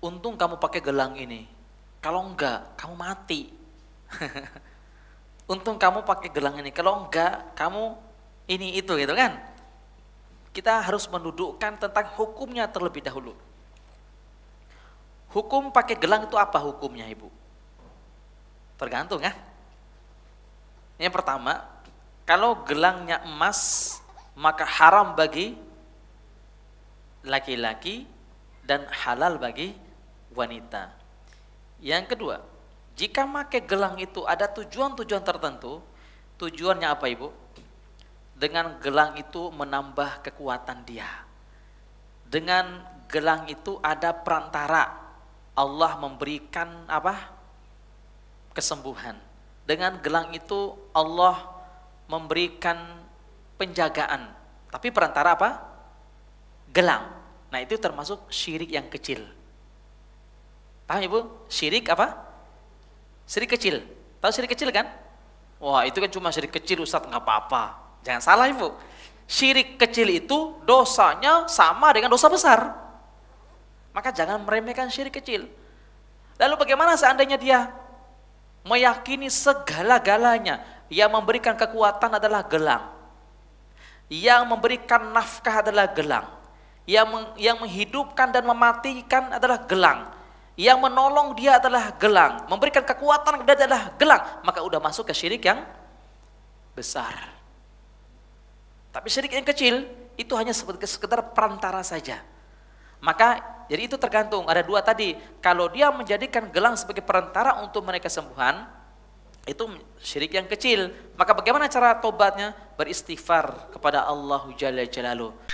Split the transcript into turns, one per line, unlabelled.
untung kamu pakai gelang ini. Kalau enggak, kamu mati. untung kamu pakai gelang ini. Kalau enggak, kamu ini itu gitu kan. Kita harus mendudukkan tentang hukumnya terlebih dahulu. Hukum pakai gelang itu apa hukumnya, Ibu? Tergantung ya. Yang pertama, kalau gelangnya emas, maka haram bagi laki-laki dan halal bagi wanita. Yang kedua, jika pakai gelang itu ada tujuan-tujuan tertentu, tujuannya apa Ibu? Dengan gelang itu menambah kekuatan dia. Dengan gelang itu ada perantara Allah memberikan apa? kesembuhan. Dengan gelang itu Allah memberikan penjagaan. Tapi perantara apa? Gelang. Nah, itu termasuk syirik yang kecil. Paham Ibu? Syirik apa? Syirik kecil. Tahu syirik kecil kan? Wah, itu kan cuma syirik kecil Ustaz, nggak apa-apa. Jangan salah Ibu. Syirik kecil itu dosanya sama dengan dosa besar. Maka jangan meremehkan syirik kecil. Lalu bagaimana seandainya dia meyakini segala-galanya yang memberikan kekuatan adalah gelang. Yang memberikan nafkah adalah gelang. Yang yang menghidupkan dan mematikan adalah gelang yang menolong dia adalah gelang, memberikan kekuatan kepada dia adalah gelang, maka udah masuk ke syirik yang besar. Tapi syirik yang kecil itu hanya sekedar perantara saja. Maka jadi itu tergantung ada dua tadi. Kalau dia menjadikan gelang sebagai perantara untuk mereka sembuhan, itu syirik yang kecil. Maka bagaimana cara tobatnya? Beristighfar kepada Allah Jalla Jalaluh.